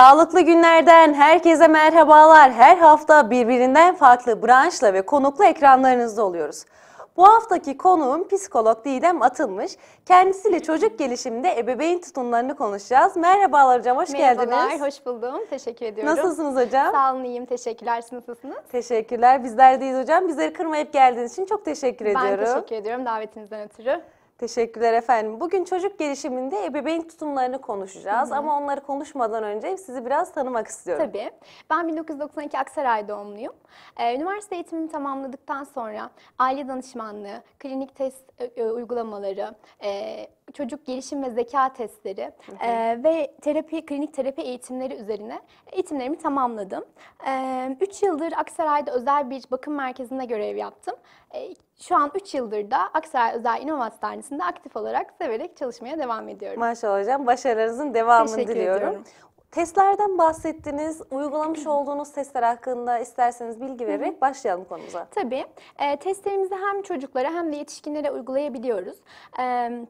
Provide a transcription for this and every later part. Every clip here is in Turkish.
Sağlıklı günlerden herkese merhabalar. Her hafta birbirinden farklı branşla ve konuklu ekranlarınızda oluyoruz. Bu haftaki konuğum psikolog Didem Atılmış. Kendisiyle çocuk gelişiminde ebeveyn tutumlarını konuşacağız. Merhabalar hocam, hoş Merhabalar, geldiniz. Merhabalar, hoş buldum. Teşekkür ediyorum. Nasılsınız hocam? Sağ olun, iyiyim. Teşekkürler. Siz nasılsınız? Teşekkürler. Bizler deyiz hocam. Bizleri kırmayıp geldiğiniz için çok teşekkür ben ediyorum. Ben teşekkür ediyorum davetinizden ötürü. Teşekkürler efendim. Bugün çocuk gelişiminde ebeveyn tutumlarını konuşacağız Hı -hı. ama onları konuşmadan önce sizi biraz tanımak istiyorum. Tabii. Ben 1992 Aksaray doğumluyum. Ee, üniversite eğitimimi tamamladıktan sonra aile danışmanlığı, klinik test e, e, uygulamaları, e, çocuk gelişim ve zeka testleri hı hı. E, ve terapi klinik terapi eğitimleri üzerine eğitimlerimi tamamladım. 3 e, yıldır Aksaray'da özel bir bakım merkezinde görev yaptım. E, şu an üç yıldır da Aksaray Özel İnanım Hastanesi'nde aktif olarak severek çalışmaya devam ediyorum. Maşallah hocam başarılarınızın devamını Teşekkür diliyorum. Ediyorum. Testlerden bahsettiniz. Uygulamış olduğunuz testler hakkında isterseniz bilgi vererek başlayalım konumuza. Tabii. E, testlerimizi hem çocuklara hem de yetişkinlere uygulayabiliyoruz. Evet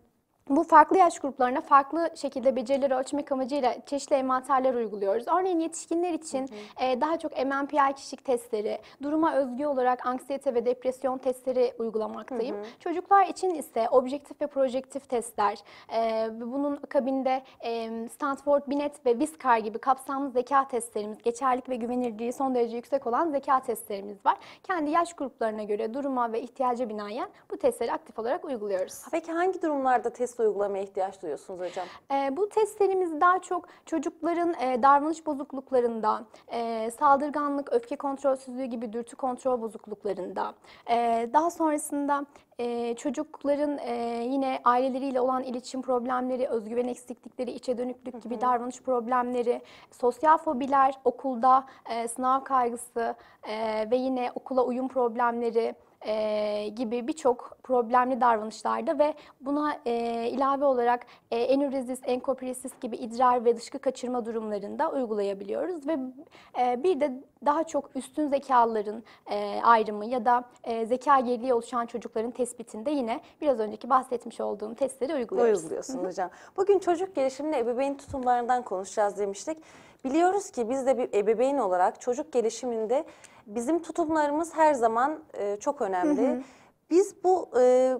bu farklı yaş gruplarına farklı şekilde becerileri ölçmek amacıyla çeşitli envanterler uyguluyoruz. Örneğin yetişkinler için hı hı. E, daha çok MMPI kişilik testleri, duruma özgü olarak anksiyete ve depresyon testleri uygulamaktayım. Hı hı. Çocuklar için ise objektif ve projektif testler, e, bunun akabinde e, Stanford, Binet ve Viskar gibi kapsamlı zeka testlerimiz, geçerlik ve güvenilirliği son derece yüksek olan zeka testlerimiz var. Kendi yaş gruplarına göre duruma ve ihtiyaca binaen bu testleri aktif olarak uyguluyoruz. Peki hangi durumlarda test testi uygulamaya ihtiyaç duyuyorsunuz hocam? E, bu testlerimiz daha çok çocukların e, davranış bozukluklarında, e, saldırganlık, öfke kontrolsüzlüğü gibi dürtü kontrol bozukluklarında, e, daha sonrasında ee, çocukların e, yine aileleriyle olan iletişim problemleri, özgüven eksiklikleri, içe dönüklük hı hı. gibi davranış problemleri, sosyal fobiler, okulda e, sınav kaygısı e, ve yine okula uyum problemleri, e, gibi birçok problemli davranışlarda ve buna e, ilave olarak e, enürizis, enkopirisis gibi idrar ve dışkı kaçırma durumlarında uygulayabiliyoruz ve e, bir de daha çok üstün zekaların e, ayrımı ya da e, zeka geriliği oluşan çocukların tespitinde yine biraz önceki bahsetmiş olduğum testleri uyguluyoruz. Uyguluyorsun hocam. Bugün çocuk gelişiminde ebeveyn tutumlarından konuşacağız demiştik. Biliyoruz ki biz de bir ebeveyn olarak çocuk gelişiminde bizim tutumlarımız her zaman e, çok önemli. Hı hı. Biz bu e,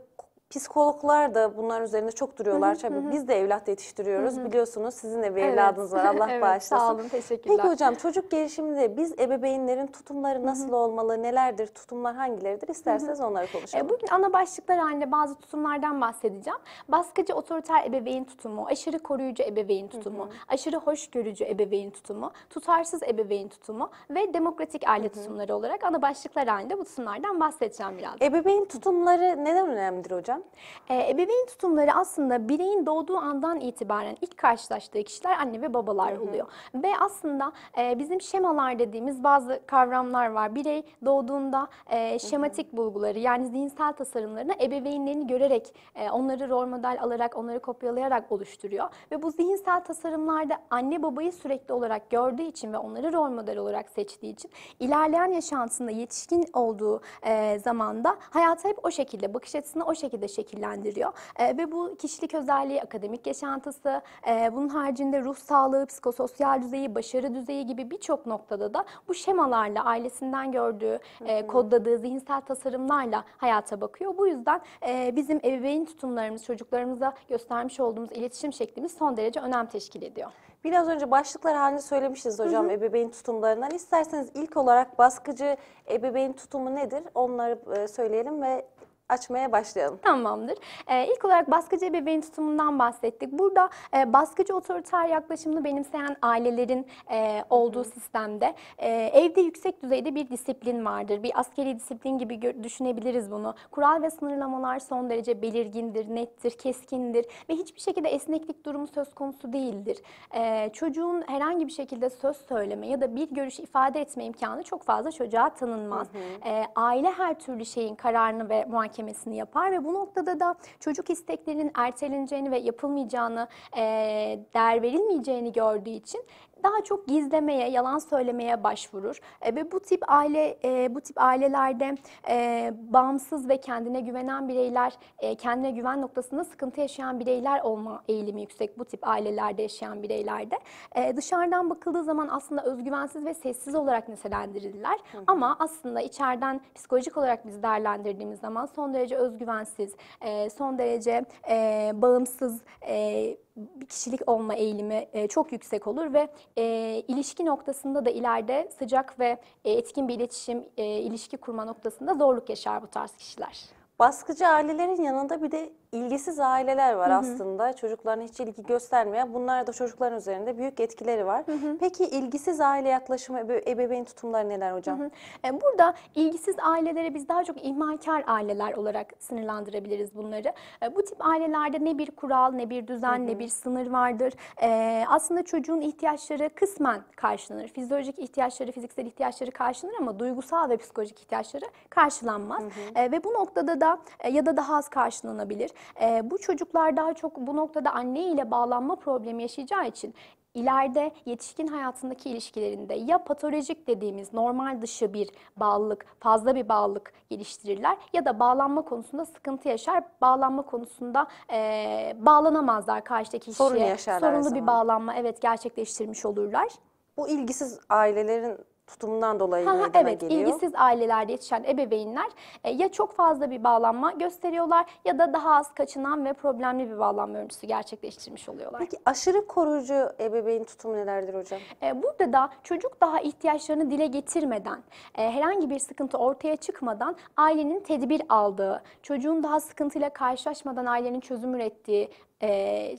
Psikologlar da bunlar üzerinde çok duruyorlar. Tabii biz de evlat yetiştiriyoruz. Biliyorsunuz sizin de bir evet. evladınız var. Allah evet, bağışlasın. Sağ olun, teşekkürler. Peki hocam çocuk gelişiminde biz ebeveynlerin tutumları nasıl olmalı? Nelerdir? Tutumlar hangileridir? İsterseniz onları konuşalım. E, bugün ana başlıklar halinde bazı tutumlardan bahsedeceğim. Baskıcı otoriter ebeveyn tutumu, aşırı koruyucu ebeveyn tutumu, aşırı hoşgörücü ebeveyn tutumu, tutarsız ebeveyn tutumu ve demokratik aile tutumları olarak ana başlıklar halinde bu tutumlardan bahsedeceğim biraz. Ebeveyn tutumları neden önemlidir hocam? tutumları. Ee, ebeveyn tutumları aslında bireyin doğduğu andan itibaren ilk karşılaştığı kişiler anne ve babalar oluyor. Hı hı. Ve aslında e, bizim şemalar dediğimiz bazı kavramlar var. Birey doğduğunda e, şematik hı hı. bulguları yani zihinsel tasarımlarını ebeveynlerini görerek, e, onları rol model alarak, onları kopyalayarak oluşturuyor. Ve bu zihinsel tasarımlarda anne babayı sürekli olarak gördüğü için ve onları rol model olarak seçtiği için ilerleyen yaşantısında yetişkin olduğu e, zamanda hayata hep o şekilde, bakış açısını o şekilde şekillendiriyor. E, ve bu kişilik özelliği, akademik yaşantısı, e, bunun haricinde ruh sağlığı, psikososyal düzeyi, başarı düzeyi gibi birçok noktada da bu şemalarla, ailesinden gördüğü, e, kodladığı zihinsel tasarımlarla hayata bakıyor. Bu yüzden e, bizim ebeveyn tutumlarımız, çocuklarımıza göstermiş olduğumuz iletişim şeklimiz son derece önem teşkil ediyor. Biraz önce başlıklar halinde söylemiştiniz hocam hı hı. ebeveyn tutumlarından. İsterseniz ilk olarak baskıcı ebeveyn tutumu nedir? Onları e, söyleyelim ve açmaya başlayalım. Tamamdır. Ee, ilk olarak baskıcı ebeveyn tutumundan bahsettik. Burada e, baskıcı otoriter yaklaşımını benimseyen ailelerin e, olduğu sistemde e, evde yüksek düzeyde bir disiplin vardır. Bir askeri disiplin gibi düşünebiliriz bunu. Kural ve sınırlamalar son derece belirgindir, nettir, keskindir ve hiçbir şekilde esneklik durumu söz konusu değildir. E, çocuğun herhangi bir şekilde söz söyleme ya da bir görüş ifade etme imkanı çok fazla çocuğa tanınmaz. Hı E, aile her türlü şeyin kararını ve muhakeme muhakemesini yapar ve bu noktada da çocuk isteklerinin erteleneceğini ve yapılmayacağını, e, değer verilmeyeceğini gördüğü için daha çok gizlemeye, yalan söylemeye başvurur. E, ve bu tip aile e, bu tip ailelerde e, bağımsız ve kendine güvenen bireyler, e, kendine güven noktasında sıkıntı yaşayan bireyler olma eğilimi yüksek bu tip ailelerde yaşayan bireylerde. E, dışarıdan bakıldığı zaman aslında özgüvensiz ve sessiz olarak nitelendirildiler. Ama aslında içeriden psikolojik olarak biz değerlendirdiğimiz zaman son derece özgüvensiz, e, son derece e, bağımsız, e, bir kişilik olma eğilimi e, çok yüksek olur ve e, ilişki noktasında da ileride sıcak ve e, etkin bir iletişim, e, ilişki kurma noktasında zorluk yaşar bu tarz kişiler. Baskıcı ailelerin yanında bir de ilgisiz aileler var hı hı. aslında. Çocuklarına hiç ilgi göstermeyen. Bunlar da çocukların üzerinde büyük etkileri var. Hı hı. Peki ilgisiz aile yaklaşımı, ebeveyn tutumları neler hocam? Hı hı. E, burada ilgisiz ailelere biz daha çok ihmalkar aileler olarak sınırlandırabiliriz bunları. E, bu tip ailelerde ne bir kural, ne bir düzen, hı hı. ne bir sınır vardır. E, aslında çocuğun ihtiyaçları kısmen karşılanır. Fizyolojik ihtiyaçları, fiziksel ihtiyaçları karşılanır ama duygusal ve psikolojik ihtiyaçları karşılanmaz. Hı hı. ve bu noktada da e, ya da daha az karşılanabilir. E, bu çocuklar daha çok bu noktada anne ile bağlanma problemi yaşayacağı için ileride yetişkin hayatındaki ilişkilerinde ya patolojik dediğimiz normal dışı bir bağlılık, fazla bir bağlılık geliştirirler ya da bağlanma konusunda sıkıntı yaşar. Bağlanma konusunda e, bağlanamazlar karşıdaki kişiye. Sorun yaşarlar. Sorunlu bir bağlanma evet gerçekleştirmiş olurlar. Bu ilgisiz ailelerin tutumundan dolayı ha, meydana evet, geliyor. ilgisiz ailelerde yetişen ebeveynler e, ya çok fazla bir bağlanma gösteriyorlar ya da daha az kaçınan ve problemli bir bağlanma örüntüsü gerçekleştirmiş oluyorlar. Peki aşırı koruyucu ebeveyn tutumu nelerdir hocam? E, burada da çocuk daha ihtiyaçlarını dile getirmeden, e, herhangi bir sıkıntı ortaya çıkmadan ailenin tedbir aldığı, çocuğun daha sıkıntıyla karşılaşmadan ailenin çözüm ürettiği, e,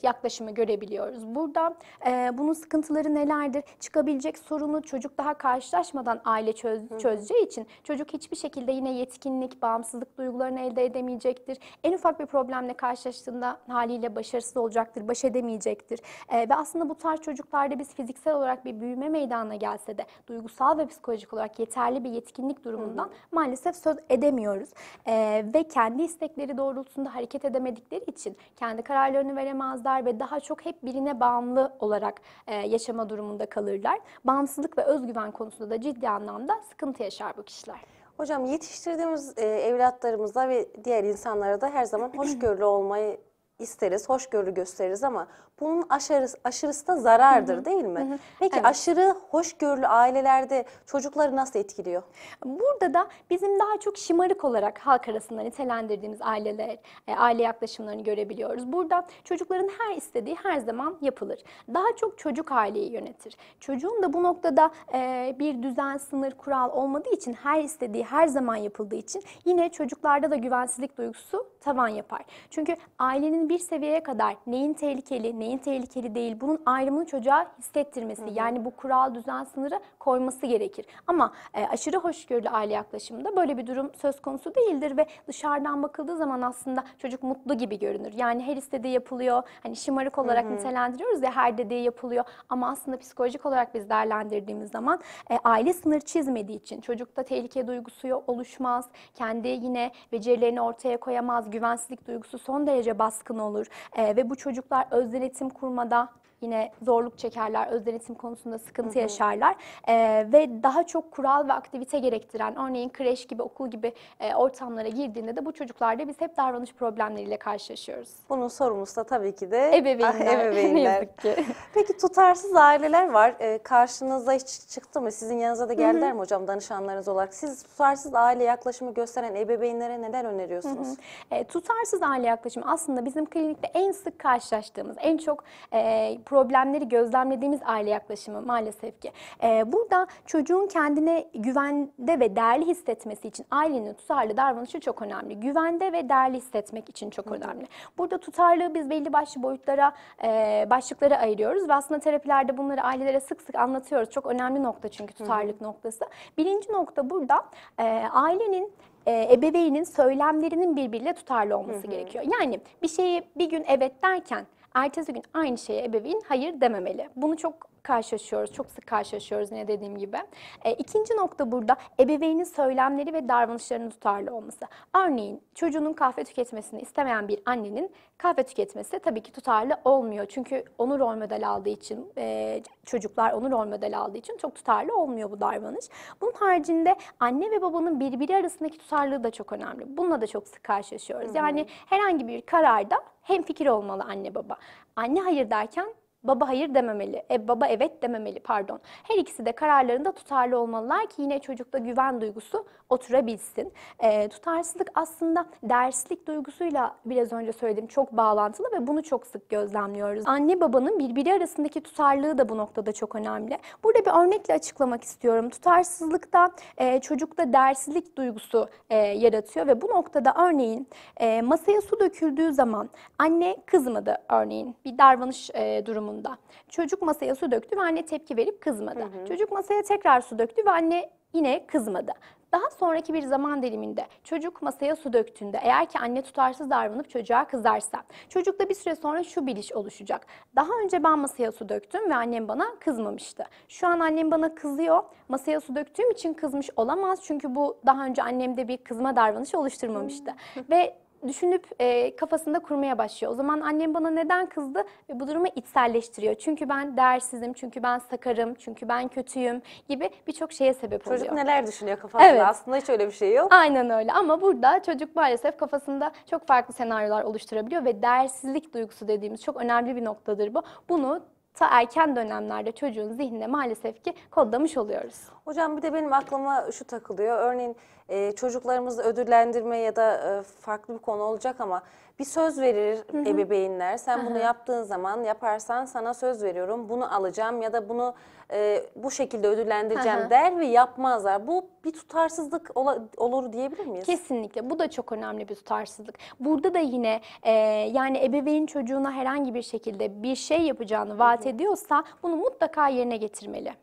yaklaşımı görebiliyoruz. Burada e, bunun sıkıntıları nelerdir? Çıkabilecek sorunu çocuk daha karşılaşmadan aile çöz, çözeceği için çocuk hiçbir şekilde yine yetkinlik, bağımsızlık duygularını elde edemeyecektir. En ufak bir problemle karşılaştığında haliyle başarısız olacaktır, baş edemeyecektir. E, ve aslında bu tarz çocuklarda biz fiziksel olarak bir büyüme meydana gelse de duygusal ve psikolojik olarak yeterli bir yetkinlik durumundan Hı. maalesef söz edemiyoruz. E, ve kendi istekleri doğrultusunda hareket edemedikleri için kendi kararlarını kendilerini veremezler ve daha çok hep birine bağımlı olarak e, yaşama durumunda kalırlar. Bağımsızlık ve özgüven konusunda da ciddi anlamda sıkıntı yaşar bu kişiler. Hocam yetiştirdiğimiz e, evlatlarımıza ve diğer insanlara da her zaman hoşgörülü olmayı isteriz, hoşgörü gösteririz ama bunun aşırısı, aşırısı da zarardır hı hı. değil mi? Hı hı. Peki evet. aşırı hoşgörülü ailelerde çocukları nasıl etkiliyor? Burada da bizim daha çok şımarık olarak halk arasında nitelendirdiğimiz aileler, e, aile yaklaşımlarını görebiliyoruz. Burada çocukların her istediği her zaman yapılır. Daha çok çocuk aileyi yönetir. Çocuğun da bu noktada e, bir düzen, sınır, kural olmadığı için her istediği her zaman yapıldığı için yine çocuklarda da güvensizlik duygusu tavan yapar. Çünkü ailenin bir seviyeye kadar neyin tehlikeli, neyin tehlikeli değil bunun ayrımını çocuğa hissettirmesi. Hı hı. Yani bu kural, düzen, sınırı koyması gerekir. Ama e, aşırı hoşgörülü aile yaklaşımında böyle bir durum söz konusu değildir ve dışarıdan bakıldığı zaman aslında çocuk mutlu gibi görünür. Yani her istediği yapılıyor. Hani şımarık olarak hı hı. nitelendiriyoruz ya her dediği yapılıyor. Ama aslında psikolojik olarak biz değerlendirdiğimiz zaman e, aile sınır çizmediği için çocukta tehlike duygusu oluşmaz. Kendi yine becerilerini ortaya koyamaz. Güvensizlik duygusu son derece baskın olur e, ve bu çocuklar özel eğitim kurmada yine zorluk çekerler, öz denetim konusunda sıkıntı hı hı. yaşarlar e, ve daha çok kural ve aktivite gerektiren örneğin kreş gibi, okul gibi e, ortamlara girdiğinde de bu çocuklarda biz hep davranış problemleriyle karşılaşıyoruz. Bunun sorumlusu da tabii ki de ah, ebeveynler. ebeveynler. ne yazık ki. Peki tutarsız aileler var. E, ee, karşınıza hiç çıktı mı? Sizin yanınıza da geldiler hı hı. mi hocam danışanlarınız olarak? Siz tutarsız aile yaklaşımı gösteren ebeveynlere neler öneriyorsunuz? E, tutarsız aile yaklaşımı aslında bizim klinikte en sık karşılaştığımız, en çok e, problemleri gözlemlediğimiz aile yaklaşımı maalesef ki. E, burada çocuğun kendine güvende ve değerli hissetmesi için ailenin tutarlı davranışı çok önemli. Güvende ve değerli hissetmek için çok Hı. önemli. Burada tutarlığı biz belli başlı boyutlara, e, başlıklara ayırıyoruz ve aslında terapilerde bunları ailelere sık sık anlatıyoruz. Çok önemli nokta çünkü tutarlık Hı. noktası. Birinci nokta burada e, ailenin e, ebeveynin söylemlerinin birbiriyle tutarlı olması hı hı. gerekiyor. Yani bir şeyi bir gün evet derken Ertesi gün aynı şeye ebeveyn hayır dememeli. Bunu çok karşılaşıyoruz. Çok sık karşılaşıyoruz ne dediğim gibi. E, ikinci nokta burada ebeveynin söylemleri ve davranışlarının tutarlı olması. Örneğin çocuğunun kahve tüketmesini istemeyen bir annenin kahve tüketmesi tabii ki tutarlı olmuyor. Çünkü onu rol model aldığı için, e, çocuklar onu rol model aldığı için çok tutarlı olmuyor bu davranış. Bunun haricinde anne ve babanın birbiri arasındaki tutarlılığı da çok önemli. Bununla da çok sık karşılaşıyoruz. Hı hı. Yani herhangi bir kararda hem fikir olmalı anne baba. Anne hayır derken Baba hayır dememeli, e, baba evet dememeli pardon. Her ikisi de kararlarında tutarlı olmalılar ki yine çocukta güven duygusu oturabilsin. E, tutarsızlık aslında derslik duygusuyla biraz önce söylediğim çok bağlantılı ve bunu çok sık gözlemliyoruz. Anne babanın birbiri arasındaki tutarlılığı da bu noktada çok önemli. Burada bir örnekle açıklamak istiyorum. Tutarsızlıkta e, çocukta derslik duygusu e, yaratıyor ve bu noktada örneğin e, masaya su döküldüğü zaman anne kızmadı örneğin bir davranış e, durumu durumunda. Çocuk masaya su döktü ve anne tepki verip kızmadı. Hı hı. Çocuk masaya tekrar su döktü ve anne yine kızmadı. Daha sonraki bir zaman diliminde çocuk masaya su döktüğünde eğer ki anne tutarsız davranıp çocuğa kızarsa çocukta bir süre sonra şu biliş oluşacak. Daha önce ben masaya su döktüm ve annem bana kızmamıştı. Şu an annem bana kızıyor. Masaya su döktüğüm için kızmış olamaz çünkü bu daha önce annemde bir kızma davranışı oluşturmamıştı. ve düşünüp e, kafasında kurmaya başlıyor. O zaman annem bana neden kızdı ve bu durumu içselleştiriyor. Çünkü ben değersizim, çünkü ben sakarım, çünkü ben kötüyüm gibi birçok şeye sebep oluyor. Çocuk neler düşünüyor kafasında? Evet. Aslında hiç öyle bir şey yok. Aynen öyle ama burada çocuk maalesef kafasında çok farklı senaryolar oluşturabiliyor ve değersizlik duygusu dediğimiz çok önemli bir noktadır bu. Bunu ta erken dönemlerde çocuğun zihninde maalesef ki kodlamış oluyoruz. Hocam bir de benim aklıma şu takılıyor. Örneğin e, çocuklarımızı ödüllendirme ya da e, farklı bir konu olacak ama bir söz verir hı hı. ebeveynler. Sen hı hı. bunu yaptığın zaman yaparsan sana söz veriyorum bunu alacağım ya da bunu e, bu şekilde ödüllendireceğim hı hı. der ve yapmazlar. Bu bir tutarsızlık ola, olur diyebilir miyiz? Kesinlikle bu da çok önemli bir tutarsızlık. Burada da yine e, yani ebeveyn çocuğuna herhangi bir şekilde bir şey yapacağını vaat hı hı. ediyorsa bunu mutlaka yerine getirmeli.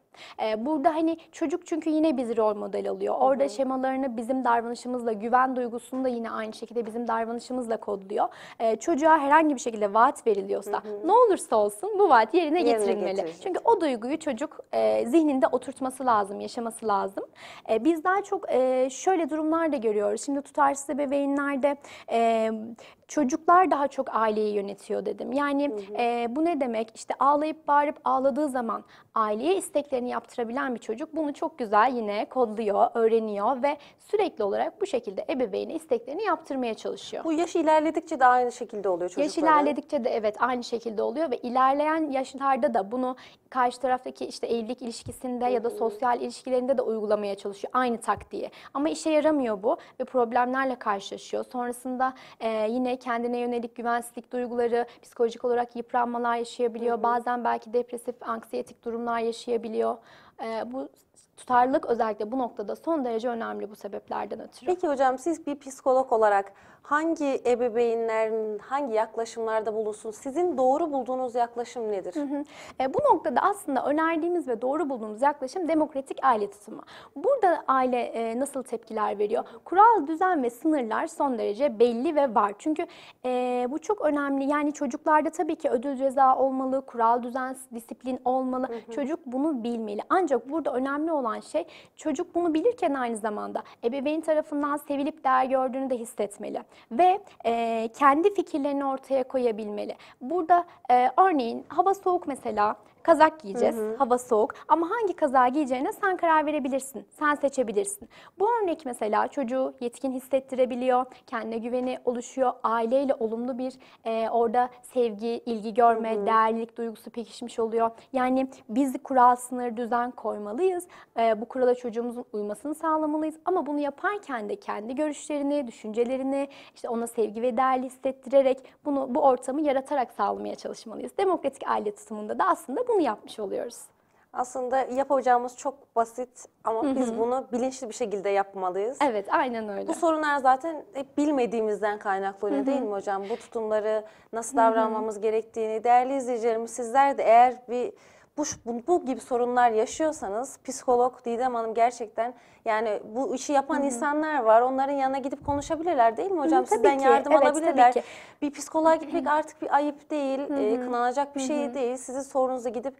E, burada hani çocuk çünkü yine bizi rol model alıyor. Orada Hı-hı. şemalarını bizim davranışımızla, güven duygusunu da yine aynı şekilde bizim davranışımızla kodluyor. E, çocuğa herhangi bir şekilde vaat veriliyorsa Hı-hı. ne olursa olsun bu vaat yerine, yerine getirilmeli. Getirecek. Çünkü o duyguyu çocuk e, zihninde oturtması lazım, yaşaması lazım. E, biz daha çok e, şöyle durumlar da görüyoruz. Şimdi tutarsız bebeğinlerde e, çocuklar daha çok aileyi yönetiyor dedim. Yani hı hı. E, bu ne demek? İşte ağlayıp bağırıp ağladığı zaman aileye isteklerini yaptırabilen bir çocuk bunu çok güzel yine kodluyor, öğreniyor ve sürekli olarak bu şekilde ebeveyni isteklerini yaptırmaya çalışıyor. Bu yaş ilerledikçe de aynı şekilde oluyor çocuklar. Yaş ilerledikçe de evet aynı şekilde oluyor ve ilerleyen yaşlarda da bunu karşı taraftaki işte evlilik ilişkisinde hı hı. ya da sosyal ilişkilerinde de uygulamaya çalışıyor aynı taktiği. Ama işe yaramıyor bu ve problemlerle karşılaşıyor. Sonrasında e, yine kendine yönelik güvensizlik duyguları, psikolojik olarak yıpranmalar yaşayabiliyor. Hı hı. Bazen belki depresif, anksiyetik durumlar yaşayabiliyor. E, bu tutarlılık özellikle bu noktada son derece önemli bu sebeplerden ötürü. Peki hocam siz bir psikolog olarak hangi ebeveynlerin hangi yaklaşımlarda bulunsun? Sizin doğru bulduğunuz yaklaşım nedir? Hı hı. E, bu noktada aslında önerdiğimiz ve doğru bulduğumuz yaklaşım demokratik aile tutumu. Burada aile e, nasıl tepkiler veriyor? Kural, düzen ve sınırlar son derece belli ve var. Çünkü e, bu çok önemli. Yani çocuklarda tabii ki ödül ceza olmalı, kural, düzen, disiplin olmalı. Hı hı. Çocuk bunu bilmeli. Ancak ancak burada önemli olan şey çocuk bunu bilirken aynı zamanda ebeveyn tarafından sevilip değer gördüğünü de hissetmeli. Ve e, kendi fikirlerini ortaya koyabilmeli. Burada e, örneğin hava soğuk mesela Kazak giyeceğiz. Hı hı. Hava soğuk ama hangi kazağı giyeceğine sen karar verebilirsin. Sen seçebilirsin. Bu örnek mesela çocuğu yetkin hissettirebiliyor. Kendine güveni oluşuyor. Aileyle olumlu bir e, orada sevgi, ilgi görme, hı hı. değerlilik duygusu pekişmiş oluyor. Yani biz kural, sınır, düzen koymalıyız. E, bu kurala çocuğumuzun uymasını sağlamalıyız. Ama bunu yaparken de kendi görüşlerini, düşüncelerini, işte ona sevgi ve değerli hissettirerek bunu bu ortamı yaratarak sağlamaya çalışmalıyız. Demokratik aile tutumunda da aslında bunu mı yapmış oluyoruz? Aslında yapacağımız çok basit ama Hı -hı. biz bunu bilinçli bir şekilde yapmalıyız. Evet, aynen öyle. Bu sorunlar zaten hep bilmediğimizden kaynaklanıyor Hı -hı. değil mi hocam? Bu tutumları nasıl davranmamız Hı -hı. gerektiğini değerli izleyicilerimiz sizler de eğer bir bu, bu, bu gibi sorunlar yaşıyorsanız psikolog Didem Hanım gerçekten yani bu işi yapan Hı -hı. insanlar var. Onların yanına gidip konuşabilirler değil mi hocam? Hı Sizden ki. yardım evet, alabilirler. Bir psikoloğa gitmek Hı -hı. artık bir ayıp değil, Hı E, kınanacak bir şey Hı -hı. değil. Sizin sorunuza gidip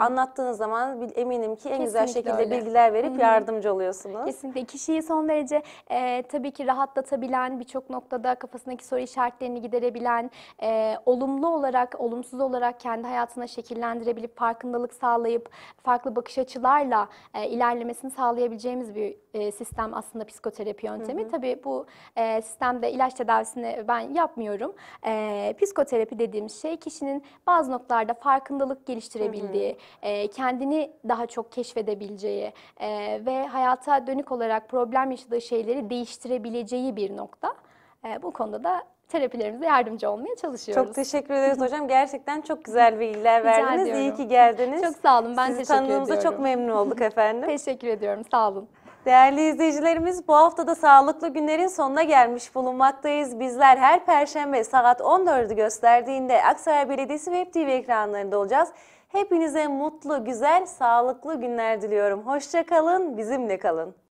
Anlattığınız zaman eminim ki en Kesinlikle güzel şekilde öyle. bilgiler verip hı hı. yardımcı oluyorsunuz. Kesinlikle. Kişiyi son derece e, tabii ki rahatlatabilen, birçok noktada kafasındaki soru işaretlerini giderebilen, e, olumlu olarak, olumsuz olarak kendi hayatına şekillendirebilip, farkındalık sağlayıp, farklı bakış açılarla e, ilerlemesini sağlayabileceğimiz bir e, sistem aslında psikoterapi yöntemi. Hı hı. Tabii bu e, sistemde ilaç tedavisini ben yapmıyorum. E, psikoterapi dediğimiz şey kişinin bazı noktalarda farkındalık geliştirebildiği, hı hı. E, kendini daha çok keşfedebileceği e, ve hayata dönük olarak problem yaşadığı şeyleri değiştirebileceği bir nokta. E, bu konuda da terapilerimize yardımcı olmaya çalışıyoruz. Çok teşekkür ederiz hocam. Gerçekten çok güzel bilgiler verdiniz. İyi ki geldiniz. Çok sağ olun. Ben Sizi teşekkür ediyorum. Sizi tanıdığımıza çok memnun olduk efendim. teşekkür ediyorum. Sağ olun. Değerli izleyicilerimiz bu haftada sağlıklı günlerin sonuna gelmiş bulunmaktayız. Bizler her perşembe saat 14'ü gösterdiğinde Aksaray Belediyesi Web TV ekranlarında olacağız. Hepinize mutlu, güzel, sağlıklı günler diliyorum. Hoşçakalın, bizimle kalın.